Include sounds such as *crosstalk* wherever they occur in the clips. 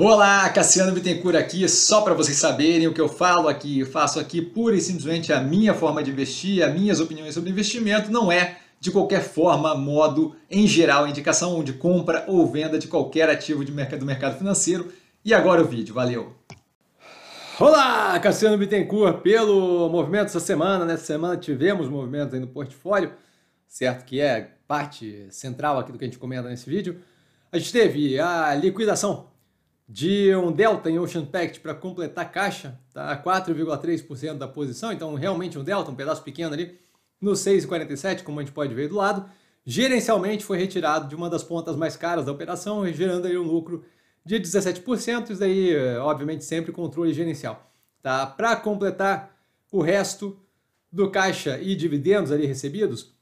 Olá, Cassiano Bittencourt aqui, só para vocês saberem o que eu falo aqui, eu faço aqui pura e simplesmente a minha forma de investir, as minhas opiniões sobre investimento, não é de qualquer forma, modo, em geral, indicação de compra ou venda de qualquer ativo de mercado, do mercado financeiro. E agora o vídeo, valeu! Olá, Cassiano Bittencourt, pelo movimento dessa semana, nessa semana tivemos movimentos aí no portfólio, certo que é parte central aqui do que a gente comenta nesse vídeo. A gente teve a liquidação de um delta em Ocean Pact para completar a caixa, tá? 4,3% da posição, então realmente um delta, um pedaço pequeno ali, no 6,47, como a gente pode ver do lado. Gerencialmente foi retirado de uma das pontas mais caras da operação, gerando aí um lucro de 17%, isso daí, eh, obviamente, sempre controle gerencial. Tá? Para completar o resto do caixa e dividendos ali recebidos,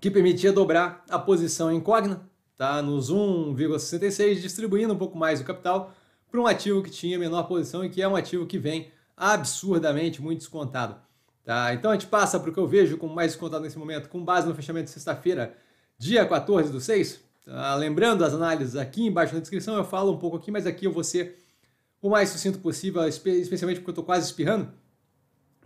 que permitia dobrar a posição em Cogna, está nos 1,66, distribuindo um pouco mais o capital para um ativo que tinha menor posição e que é um ativo que vem absurdamente muito descontado. Tá? Então a gente passa para o que eu vejo como mais descontado nesse momento, com base no fechamento de sexta-feira, dia 14 do 6. Tá? Lembrando as análises aqui embaixo na descrição, eu falo um pouco aqui, mas aqui eu vou ser o mais sucinto possível, especialmente porque eu estou quase espirrando.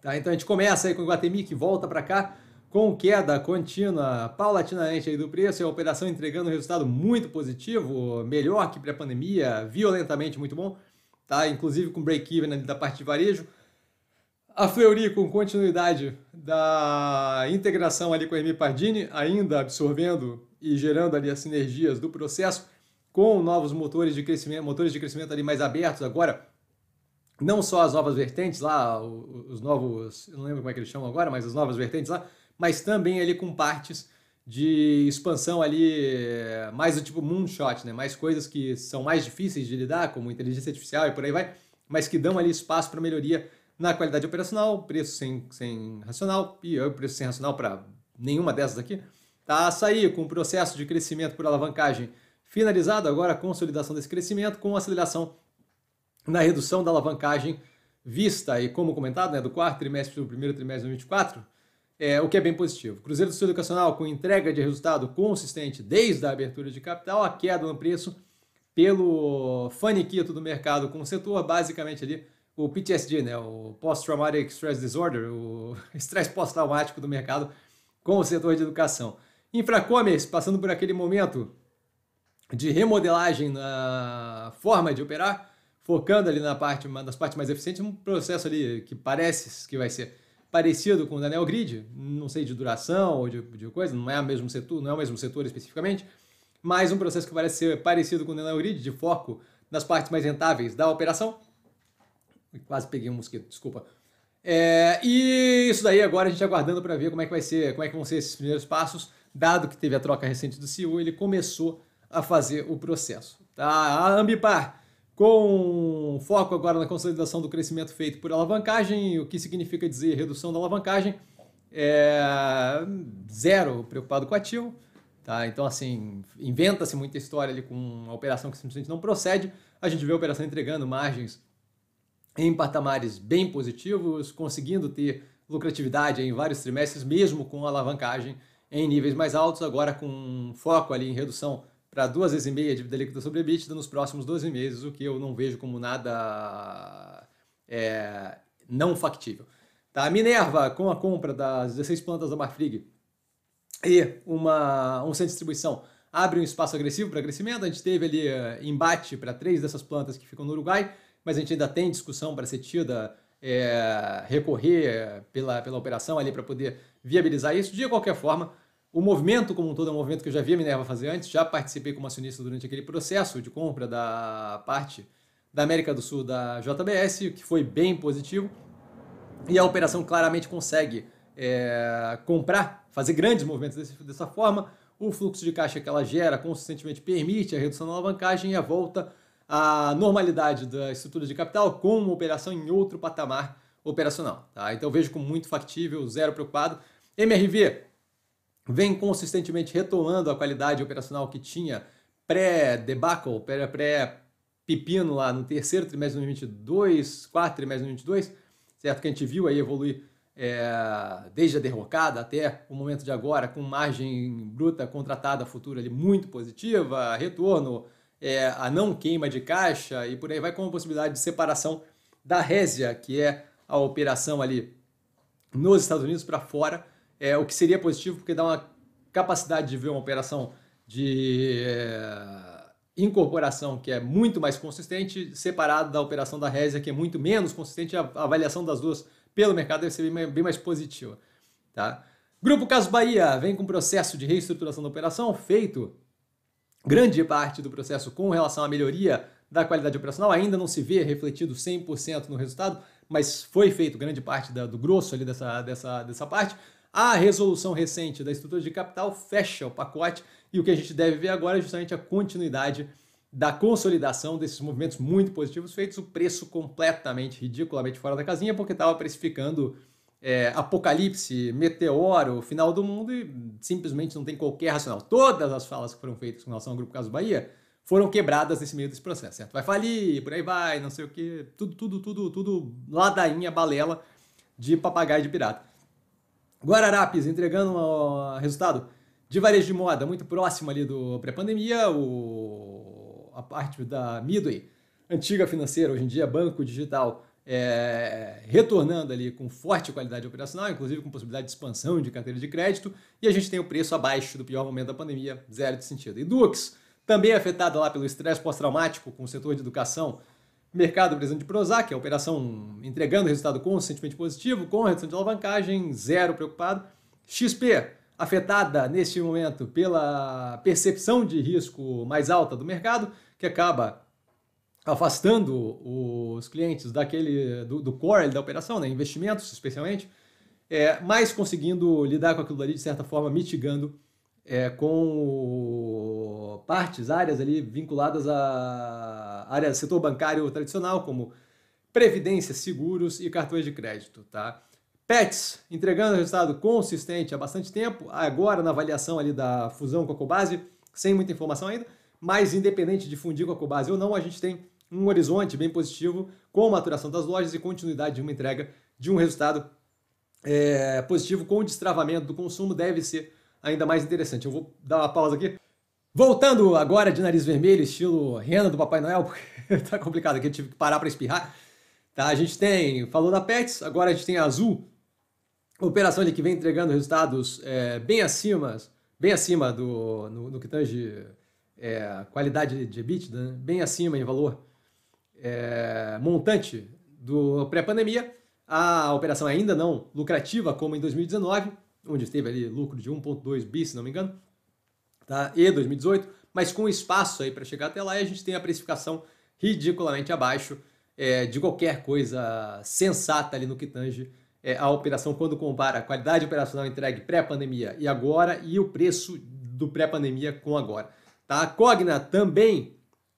Tá? Então a gente começa aí com o Guatemi, que volta para cá, com queda contínua paulatinamente aí do preço e a operação entregando um resultado muito positivo, melhor que pré-pandemia, violentamente muito bom, tá? Inclusive com break-even da parte de varejo. A Fleury com continuidade da integração ali com a Emi Pardini, ainda absorvendo e gerando ali as sinergias do processo com novos motores de crescimento, motores de crescimento ali mais abertos agora, não só as novas vertentes lá, os novos, eu não lembro como é que eles chamam agora, mas as novas vertentes lá, mas também ali com partes de expansão ali eh, mais do tipo moonshot, né? Mais coisas que são mais difíceis de lidar, como inteligência artificial e por aí vai, mas que dão ali espaço para melhoria na qualidade operacional, preço sem, sem racional, e eu preço sem racional para nenhuma dessas aqui. Tá açaí com o processo de crescimento por alavancagem finalizado, agora a consolidação desse crescimento com aceleração na redução da alavancagem vista e como comentado, né, do quarto trimestre para o primeiro trimestre de 2024, é, o que é bem positivo. Cruzeiro do Sul Educacional com entrega de resultado consistente desde a abertura de capital, a queda no preço pelo faniquito do mercado com o setor, basicamente ali o PTSD, né, o Post-Traumatic Stress Disorder, o *laughs* estresse pós-traumático do mercado com o setor de educação. Infracommerce passando por aquele momento de remodelagem na forma de operar, focando ali na parte, uma das partes mais eficientes, um processo ali que parece que vai ser parecido com o da Grid, não sei de duração ou de, de coisa, não é o mesmo setor, não é o mesmo setor especificamente, mas um processo que parece ser parecido com o da Grid de foco nas partes mais rentáveis da operação. Quase peguei um mosquito, desculpa. É, e isso daí agora a gente aguardando para ver como é que vai ser, como é que vão ser esses primeiros passos, dado que teve a troca recente do CEO, ele começou a fazer o processo. Tá? A Ambipar com foco agora na consolidação do crescimento feito por alavancagem, o que significa dizer redução da alavancagem, é zero preocupado com ativo. Tá? Então, assim, inventa-se muita história ali com uma operação que simplesmente não procede. A gente vê a operação entregando margens em patamares bem positivos, conseguindo ter lucratividade em vários trimestres, mesmo com alavancagem em níveis mais altos, agora com foco ali em redução para duas vezes e meia de líquida sobre EBITDA nos próximos 12 meses, o que eu não vejo como nada é, não factível. Tá? Minerva, com a compra das 16 plantas da Marfrig e uma, um centro de distribuição, abre um espaço agressivo para crescimento. A gente teve ali eh, embate para três dessas plantas que ficam no Uruguai, mas a gente ainda tem discussão para ser tida, é, recorrer pela, pela operação ali para poder viabilizar isso. De qualquer forma, o movimento como um todo é um movimento que eu já vi a Minerva fazer antes, já participei como acionista durante aquele processo de compra da parte da América do Sul da JBS, que foi bem positivo. E a operação claramente consegue é, comprar, fazer grandes movimentos desse, dessa forma. O fluxo de caixa que ela gera consistentemente permite a redução da alavancagem e a volta à normalidade da estrutura de capital com uma operação em outro patamar operacional. Tá? Então vejo como muito factível, zero preocupado. MRV vem consistentemente retomando a qualidade operacional que tinha pré-debacle, pré-pepino lá no terceiro trimestre de 2022, quarto trimestre de 2022, certo? Que a gente viu aí evoluir é, desde a derrocada até o momento de agora, com margem bruta contratada futura ali muito positiva, retorno, é, a não queima de caixa e por aí vai com a possibilidade de separação da Résia, que é a operação ali nos Estados Unidos para fora, é, o que seria positivo, porque dá uma capacidade de ver uma operação de é, incorporação que é muito mais consistente, separado da operação da Resia, que é muito menos consistente, a avaliação das duas pelo mercado deve ser bem, bem mais positiva. Tá? Grupo Caso Bahia vem com processo de reestruturação da operação feito. Grande parte do processo com relação à melhoria da qualidade operacional ainda não se vê refletido 100% no resultado, mas foi feito grande parte da, do grosso ali dessa, dessa, dessa parte. A resolução recente da estrutura de capital fecha o pacote e o que a gente deve ver agora é justamente a continuidade da consolidação desses movimentos muito positivos feitos, o preço completamente, ridiculamente fora da casinha, porque estava precificando é, apocalipse, meteoro, final do mundo e simplesmente não tem qualquer racional. Todas as falas que foram feitas com relação ao Grupo Caso Bahia foram quebradas nesse meio desse processo, certo? Vai falir, por aí vai, não sei o que, tudo, tudo, tudo, tudo ladainha, balela de papagaio de pirata. Guararapes entregando um resultado de varejo de moda muito próximo ali do pré-pandemia, o... a parte da Midway, antiga financeira, hoje em dia banco digital, é... retornando ali com forte qualidade operacional, inclusive com possibilidade de expansão de carteira de crédito, e a gente tem o preço abaixo do pior momento da pandemia, zero de sentido. E Dux, também afetado lá pelo estresse pós-traumático com o setor de educação, mercado precisando de Prozac, a operação entregando resultado consistentemente positivo, com redução de alavancagem, zero preocupado. XP, afetada neste momento pela percepção de risco mais alta do mercado, que acaba afastando os clientes daquele do, do core da operação, né? investimentos especialmente, é, mas conseguindo lidar com aquilo ali de certa forma, mitigando é, com partes, áreas ali vinculadas a área setor bancário tradicional, como previdência, seguros e cartões de crédito, tá? Pets, entregando resultado consistente há bastante tempo, agora na avaliação ali da fusão com a Cobase, sem muita informação ainda, mas independente de fundir com a Cobase ou não, a gente tem um horizonte bem positivo com a maturação das lojas e continuidade de uma entrega de um resultado é, positivo com o destravamento do consumo, deve ser ainda mais interessante. Eu vou dar uma pausa aqui. Voltando agora de nariz vermelho, estilo rena do Papai Noel, *laughs* porque tá complicado aqui, eu tive que parar para espirrar. Tá, a gente tem, falou da Pets, agora a gente tem a Azul, operação ali que vem entregando resultados é, bem acima, bem acima do no, no que tange é, qualidade de EBITDA, né? bem acima em valor é, montante do pré-pandemia. A operação ainda não lucrativa como em 2019 onde esteve ali lucro de 1,2 bi, se não me engano, tá? e 2018, mas com espaço aí para chegar até lá, e a gente tem a precificação ridiculamente abaixo é, de qualquer coisa sensata ali no que tange é, a operação, quando compara a qualidade operacional entregue pré-pandemia e agora, e o preço do pré-pandemia com agora. Tá? A Cogna também,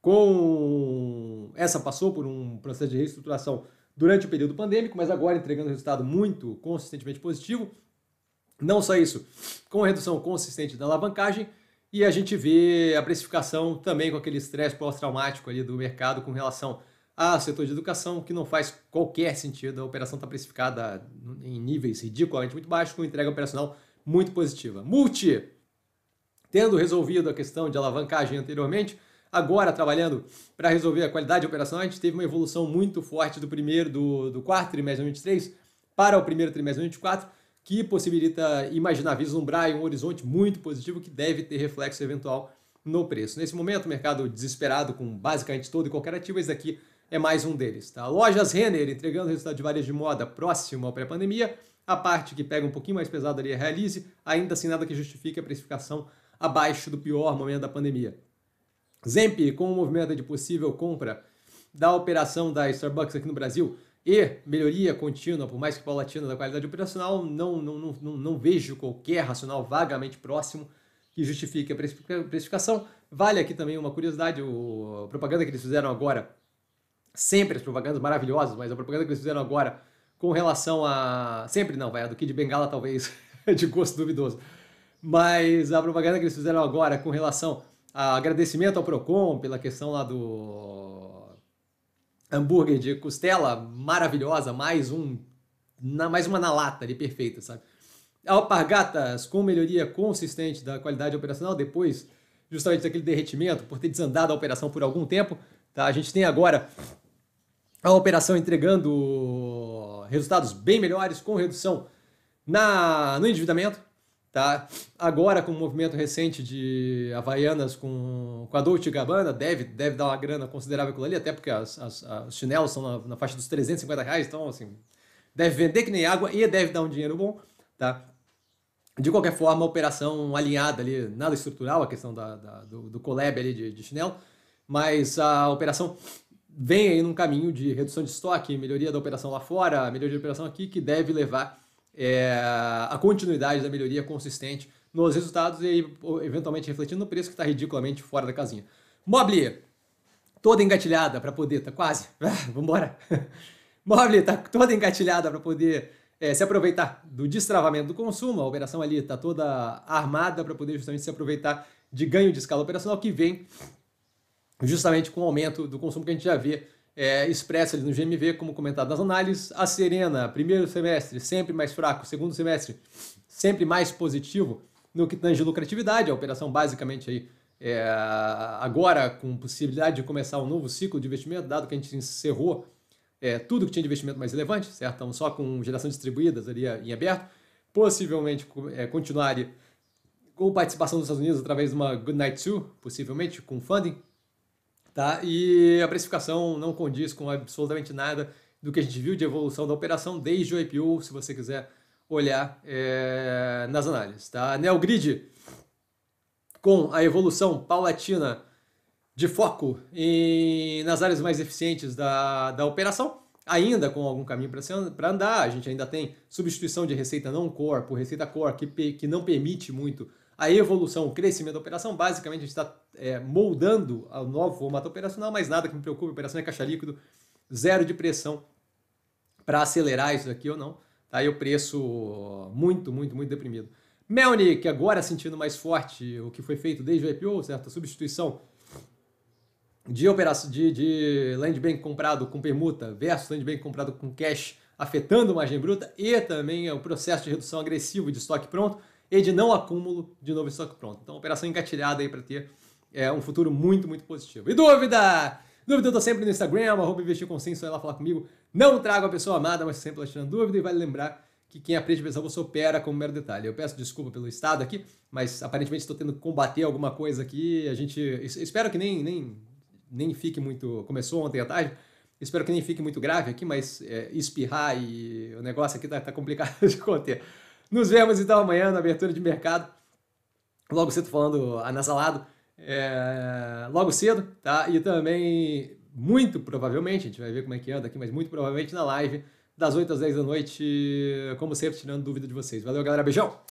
com essa passou por um processo de reestruturação durante o período pandêmico, mas agora entregando resultado muito consistentemente positivo, não só isso, com a redução consistente da alavancagem, e a gente vê a precificação também com aquele estresse pós-traumático ali do mercado com relação ao setor de educação, que não faz qualquer sentido. A operação está precificada em níveis ridiculamente muito baixos, com entrega operacional muito positiva. Multi, tendo resolvido a questão de alavancagem anteriormente, agora trabalhando para resolver a qualidade operacional, a gente teve uma evolução muito forte do primeiro, do, do quarto trimestre de 2023 para o primeiro trimestre de 2024 que possibilita imaginar, vislumbrar um horizonte muito positivo que deve ter reflexo eventual no preço. Nesse momento, o mercado desesperado com basicamente todo e qualquer ativo, esse daqui é mais um deles. Tá? Lojas Renner entregando resultado de várias de moda próximo ao pré-pandemia. A parte que pega um pouquinho mais pesado ali é Realize, ainda assim nada que justifique a precificação abaixo do pior momento da pandemia. Zemp, com o movimento de possível compra da operação da Starbucks aqui no Brasil, e melhoria contínua, por mais que paulatina, da qualidade operacional, não, não, não, não vejo qualquer racional vagamente próximo que justifique a precificação. Vale aqui também uma curiosidade, o, a propaganda que eles fizeram agora, sempre as propagandas maravilhosas, mas a propaganda que eles fizeram agora com relação a... Sempre não, vai, a do Kid Bengala talvez, *laughs* de gosto duvidoso. Mas a propaganda que eles fizeram agora com relação a agradecimento ao PROCON pela questão lá do hambúrguer de costela maravilhosa, mais um, na, mais uma na lata ali, perfeita, sabe? Alpargatas com melhoria consistente da qualidade operacional depois justamente daquele derretimento, por ter desandado a operação por algum tempo, tá? A gente tem agora a operação entregando resultados bem melhores com redução na no endividamento, Tá? Agora, com o movimento recente de Havaianas com, com a Dolce Gabbana, deve, deve dar uma grana considerável aquilo ali, até porque as, as, as os chinelos são na, na, faixa dos 350 reais, então, assim, deve vender que nem água e deve dar um dinheiro bom, tá? De qualquer forma, operação alinhada ali, nada estrutural, a questão da, da do, do collab ali de, de chinelo, mas a operação vem aí num caminho de redução de estoque, melhoria da operação lá fora, melhoria de operação aqui, que deve levar é, a continuidade da melhoria consistente nos resultados e eventualmente refletindo no preço que está ridiculamente fora da casinha. Mobile, toda engatilhada para poder, tá quase, *laughs* ah, vamos embora. *laughs* Mobile tá toda engatilhada para poder é, se aproveitar do destravamento do consumo, a operação ali está toda armada para poder justamente se aproveitar de ganho de escala operacional que vem justamente com o aumento do consumo que a gente já vê é, expressa ali no GMV, como comentado nas análises. A Serena, primeiro semestre sempre mais fraco, segundo semestre sempre mais positivo no que tange lucratividade, a operação basicamente aí é, agora com possibilidade de começar um novo ciclo de investimento, dado que a gente encerrou é, tudo que tinha de investimento mais relevante, certo? Então, só com geração distribuídas ali é, em aberto, possivelmente é, continuaria com participação dos Estados Unidos através de uma Goodnight 2, possivelmente com funding, Tá? E a precificação não condiz com absolutamente nada do que a gente viu de evolução da operação desde o IPO, se você quiser olhar é, nas análises. Tá? A Neogrid, com a evolução paulatina de foco em, nas áreas mais eficientes da, da operação, ainda com algum caminho para andar, a gente ainda tem substituição de receita não core por receita core, que, que não permite muito a evolução, o crescimento da operação. Basicamente, a gente está é, moldando o novo formato operacional, mas nada que me preocupe, a operação é caixa líquido, zero de pressão para acelerar isso aqui ou não. Tá aí o preço muito, muito, muito deprimido. que agora sentindo mais forte o que foi feito desde o IPO, certa A substituição de, operação, de, de land bank comprado com permuta versus land bank comprado com cash, afetando margem bruta e também é o processo de redução agressivo de estoque pronto e de não acúmulo de novo estoque pronto. Então, operação engatilhada aí para ter é, um futuro muito, muito positivo. E dúvida? Dúvida eu tô sempre no Instagram, arroba investir consenso, vai lá falar comigo. Não trago a pessoa amada, mas sempre achando dúvida e vale lembrar que quem aprende a pensar você opera como mero detalhe. Eu peço desculpa pelo estado aqui, mas aparentemente estou tendo que combater alguma coisa aqui. A gente espero que nem nem nem fique muito. Começou ontem à tarde. Espero que nem fique muito grave aqui, mas é, espirrar e o negócio aqui tá, tá complicado *laughs* de conter. Nos vemos então amanhã na abertura de mercado. Logo cedo falando anasalado. É, logo cedo, tá? E também, muito provavelmente, a gente vai ver como é que anda aqui, mas muito provavelmente na live das 8 às 10 da noite, como sempre, tirando dúvida de vocês. Valeu, galera. Beijão!